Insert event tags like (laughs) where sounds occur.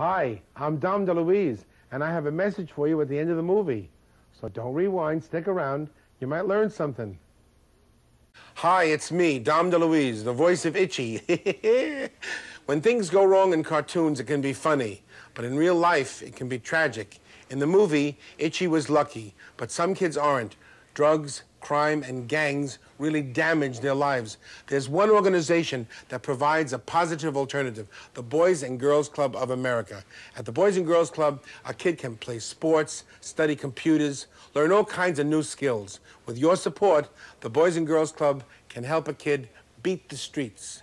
Hi, I'm Dom DeLuise, and I have a message for you at the end of the movie. So don't rewind, stick around. You might learn something. Hi, it's me, Dom DeLuise, the voice of Itchy. (laughs) when things go wrong in cartoons, it can be funny, but in real life, it can be tragic. In the movie, Itchy was lucky, but some kids aren't. Drugs, crime and gangs really damage their lives. There's one organization that provides a positive alternative, the Boys and Girls Club of America. At the Boys and Girls Club, a kid can play sports, study computers, learn all kinds of new skills. With your support, the Boys and Girls Club can help a kid beat the streets.